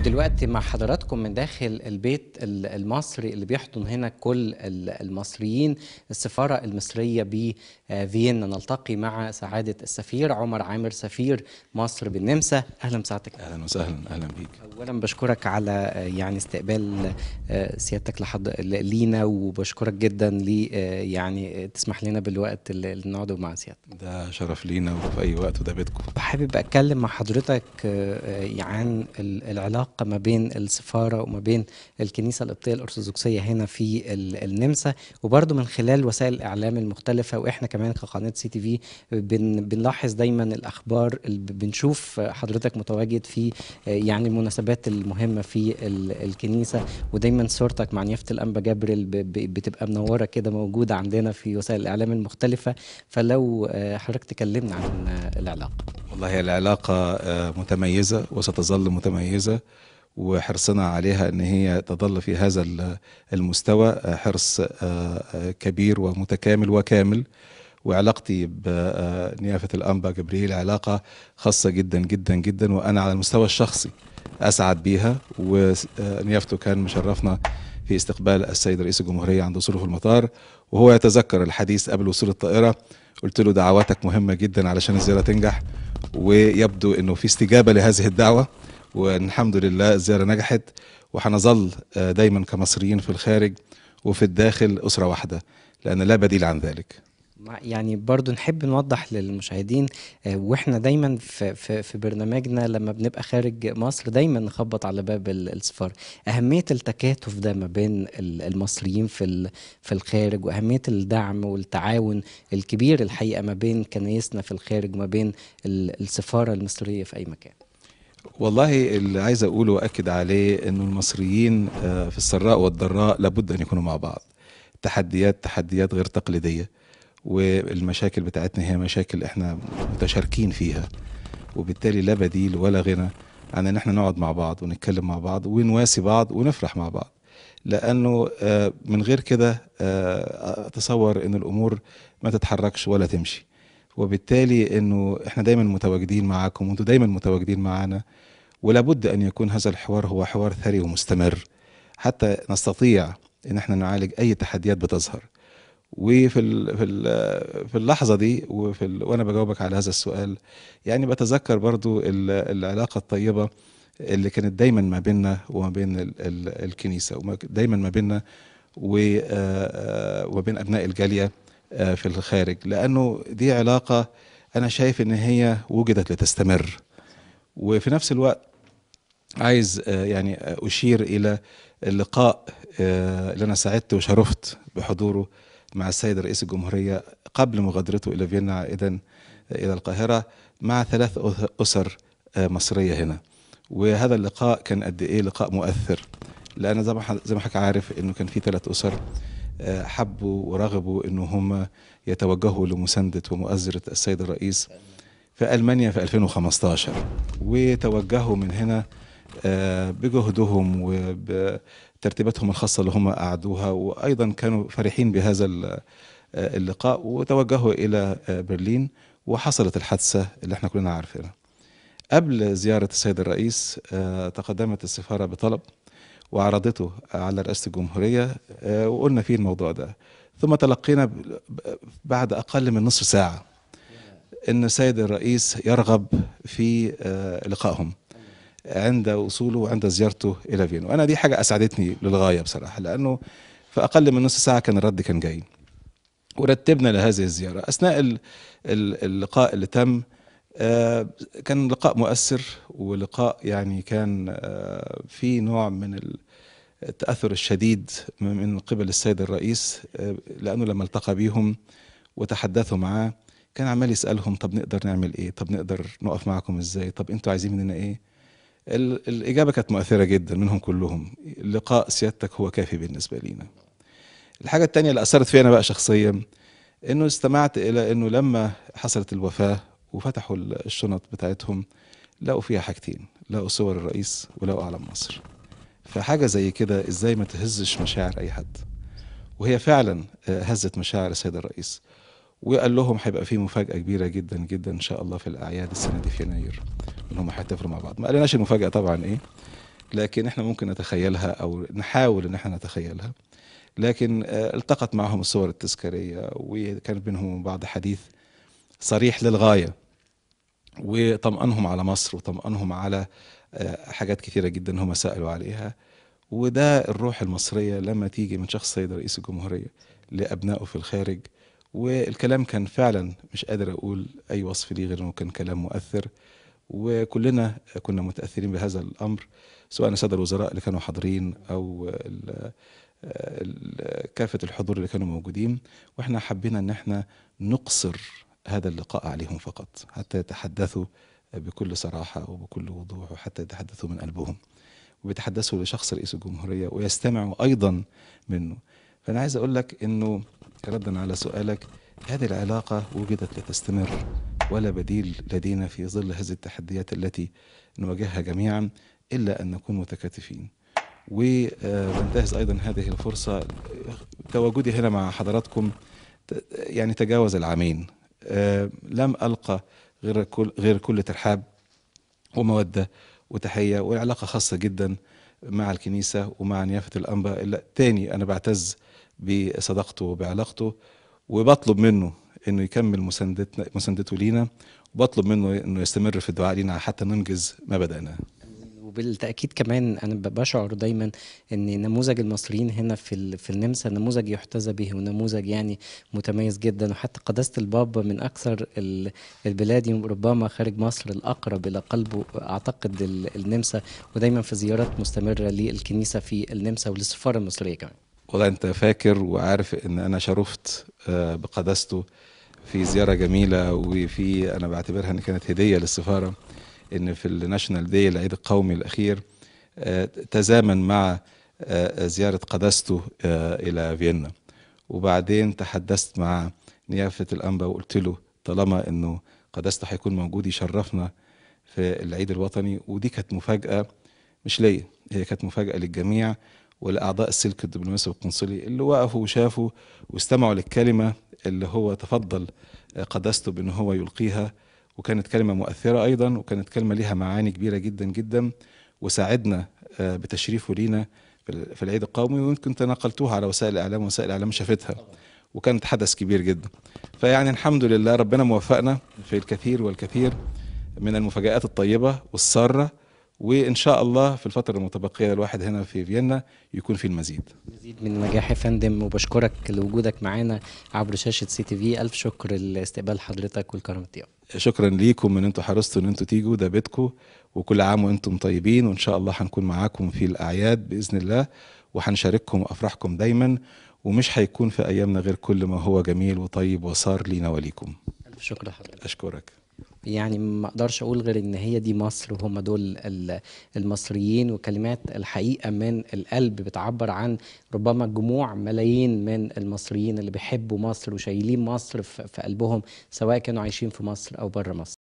ودلوقتي مع حضراتكم من داخل البيت المصري اللي بيحضن هنا كل المصريين السفارة المصرية بفيينا آه، نلتقي مع سعادة السفير عمر عامر سفير مصر بالنمسا أهلا بسعادتك أهلا وسهلا أهلا بيك أولا بشكرك على آه، يعني استقبال آه، سيادتك لحض... لينا وبشكرك جدا لي يعني تسمح لنا بالوقت اللي نقعده مع سيادتك ده شرف لينا وفي أي وقت وده بيتكم حابب أتكلم مع حضرتك عن العلاقة العلاقه ما بين السفارة وما بين الكنيسة القبطية الأرثوذكسية هنا في النمسا وبرضه من خلال وسائل الإعلام المختلفة وإحنا كمان كقناة سي تي في بنلاحظ دايما الأخبار بنشوف حضرتك متواجد في يعني المناسبات المهمة في الكنيسة ودايما صورتك مع نيافة الأنبا جابريل بتبقى منورة كده موجودة عندنا في وسائل الإعلام المختلفة فلو آه، حضرتك تكلمنا عن العلاقة والله العلاقة آه، متميزة وستظل متميزة وحرصنا عليها ان هي تظل في هذا المستوى آه، حرص آه، كبير ومتكامل وكامل وعلاقتي بنيافة الأنبا جبريل علاقة خاصة جدا جدا جدا وأنا على المستوى الشخصي أسعد بيها ونيافته كان مشرفنا في استقبال السيد رئيس الجمهورية عند وصوله في المطار وهو يتذكر الحديث قبل وصول الطائرة قلت له دعواتك مهمة جدا علشان الزيارة تنجح ويبدو أنه في استجابة لهذه الدعوة والحمد لله الزيارة نجحت وهنظل آه، دايما كمصريين في الخارج وفي الداخل أسرة واحدة لأن لا بديل عن ذلك يعني برضو نحب نوضح للمشاهدين آه، واحنا دايما في, في, في برنامجنا لما بنبقى خارج مصر دايما نخبط على باب السفاره اهميه التكاتف ده ما بين المصريين في في الخارج واهميه الدعم والتعاون الكبير الحقيقه ما بين كنايسنا في الخارج وما بين السفاره المصريه في اي مكان والله اللي عايز اقوله واكد عليه انه المصريين آه، في السراء والضراء لابد ان يكونوا مع بعض تحديات تحديات غير تقليديه والمشاكل بتاعتنا هي مشاكل احنا متشاركين فيها وبالتالي لا بديل ولا غنى عن ان احنا نقعد مع بعض ونتكلم مع بعض ونواسي بعض ونفرح مع بعض لانه آه، من غير كده آه، اتصور ان الامور ما تتحركش ولا تمشي وبالتالي انه احنا دايما متواجدين معاكم وانتم دايما متواجدين معانا ولابد ان يكون هذا الحوار هو حوار ثري ومستمر حتى نستطيع ان احنا نعالج اي تحديات بتظهر وفي في في اللحظه دي وفي وانا بجاوبك على هذا السؤال يعني بتذكر برضو العلاقه الطيبه اللي كانت دايما ما بيننا وما بين الكنيسه ودايما ما بيننا آه، وبين ابناء الجاليه آه، في الخارج لانه دي علاقه انا شايف ان هي وجدت لتستمر وفي نفس الوقت عايز آه، يعني اشير الى اللقاء اللي انا سعدت وشرفت بحضوره مع السيد رئيس الجمهورية قبل مغادرته إلى فيينا عائدا إلى القاهرة مع ثلاث أسر آه، مصرية هنا وهذا اللقاء كان قد إيه لقاء مؤثر لأن زي ما زي ما حضرتك عارف إنه كان في ثلاث أسر آه، حبوا ورغبوا إن هم يتوجهوا لمساندة ومؤازرة السيد الرئيس في ألمانيا في 2015 وتوجهوا من هنا آه، بجهدهم وبترتيباتهم الخاصة اللي هم أعدوها وأيضا كانوا فرحين بهذا آه، اللقاء وتوجهوا إلى آه، برلين وحصلت الحادثة اللي احنا كلنا عارفينها قبل زيارة السيد الرئيس تقدمت السفارة بطلب وعرضته على رئاسة الجمهورية وقلنا فيه الموضوع ده ثم تلقينا بعد أقل من نصف ساعة أن السيد الرئيس يرغب في لقائهم عند وصوله وعند زيارته الى فيينا وانا دي حاجه اسعدتني للغايه بصراحه لانه في اقل من نص ساعه كان الرد كان جاي ورتبنا لهذه الزياره اثناء اللقاء اللي تم آه، كان لقاء مؤثر ولقاء يعني كان آه، في نوع من التاثر الشديد من قبل السيد الرئيس آه، لانه لما التقى بيهم وتحدثوا معاه كان عمال يسالهم طب نقدر نعمل ايه طب نقدر نقف معكم ازاي طب انتوا عايزين مننا ايه الإجابة كانت مؤثرة جدا منهم كلهم لقاء سيادتك هو كافي بالنسبة لينا الحاجة التانية اللي أثرت فيها أنا بقى شخصيا إنه استمعت إلى إنه لما حصلت الوفاة وفتحوا الشنط بتاعتهم لقوا فيها حاجتين لقوا صور الرئيس ولقوا أعلام مصر فحاجة زي كده إزاي ما تهزش مشاعر أي حد وهي فعلا آه، هزت مشاعر السيد الرئيس وقال لهم هيبقى في مفاجأة كبيرة جدا جدا إن شاء الله في الأعياد السنة دي في يناير ان هم هيحتفلوا مع بعض ما قالناش المفاجاه طبعا ايه لكن احنا ممكن نتخيلها او نحاول ان احنا نتخيلها لكن آه، التقت معهم الصور التذكاريه وكان بينهم بعض حديث صريح للغايه وطمأنهم على مصر وطمأنهم على آه، حاجات كثيره جدا هم سالوا عليها وده الروح المصريه لما تيجي من شخص سيد رئيس الجمهوريه لابنائه في الخارج والكلام كان فعلا مش قادر اقول اي وصف ليه غير انه كان كلام مؤثر وكلنا كنا متاثرين بهذا الامر سواء الساده الوزراء اللي كانوا حاضرين او كافه الحضور اللي كانوا موجودين واحنا حبينا ان احنا نقصر هذا اللقاء عليهم فقط حتى يتحدثوا بكل صراحه وبكل وضوح وحتى يتحدثوا من قلبهم وبيتحدثوا لشخص رئيس الجمهوريه ويستمعوا ايضا منه فانا عايز اقول لك انه ردا على سؤالك هذه العلاقه وجدت لتستمر ولا بديل لدينا في ظل هذه التحديات التي نواجهها جميعا إلا أن نكون متكاتفين وبنتهز أيضا هذه الفرصة تواجدي هنا مع حضراتكم يعني تجاوز العامين آه، لم ألقى غير كل, غير كل ترحاب ومودة وتحية والعلاقة خاصة جدا مع الكنيسة ومع نيافة الأنبا إلا تاني أنا بعتز بصداقته وبعلاقته وبطلب منه انه يكمل مساندتنا مساندته لينا وبطلب منه انه يستمر في الدعاء لينا حتى ننجز ما بدأناه وبالتاكيد كمان انا بشعر دايما ان نموذج المصريين هنا في في النمسا نموذج يحتذى به ونموذج يعني متميز جدا وحتى قداسه البابا من اكثر البلاد ربما خارج مصر الاقرب الى قلبه اعتقد النمسا ودايما في زيارات مستمره للكنيسه في النمسا وللسفاره المصريه كمان والله انت فاكر وعارف ان انا شرفت آه، بقداسته في زياره جميله وفي انا بعتبرها ان كانت هديه للسفاره ان في الناشونال دي العيد القومي الاخير آه، تزامن مع آه، زياره قداسته الى فيينا وبعدين تحدثت مع نيافه الانبا وقلت له طالما انه قداسته هيكون موجود يشرفنا في العيد الوطني ودي كانت مفاجاه مش ليا هي كانت مفاجاه للجميع ولاعضاء السلك الدبلوماسي والقنصلي اللي وقفوا وشافوا واستمعوا للكلمه اللي هو تفضل قدسته بان هو يلقيها وكانت كلمه مؤثره ايضا وكانت كلمه لها معاني كبيره جدا جدا وساعدنا آه، بتشريفه لينا في العيد القومي ويمكن تناقلتوها على وسائل الاعلام وسائل الاعلام شافتها وكانت حدث كبير جدا فيعني الحمد لله ربنا موفقنا في الكثير والكثير من المفاجآت الطيبة والسارة وان شاء الله في الفتره المتبقيه الواحد هنا في فيينا يكون في المزيد مزيد من النجاح يا فندم وبشكرك لوجودك معانا عبر شاشه سي تي في الف شكر لاستقبال حضرتك والكرم الطيب شكرا ليكم ان انتم حرصتوا ان انتم تيجوا ده بيتكم وكل عام وانتم طيبين وان شاء الله هنكون معاكم في الاعياد باذن الله وهنشارككم افراحكم دايما ومش هيكون في ايامنا غير كل ما هو جميل وطيب وصار لينا وليكم الف شكر لحضرتك اشكرك يعني ما اقدرش اقول غير ان هي دي مصر وهم دول المصريين وكلمات الحقيقه من القلب بتعبر عن ربما جموع ملايين من المصريين اللي بيحبوا مصر وشايلين مصر في قلبهم سواء كانوا عايشين في مصر او بره مصر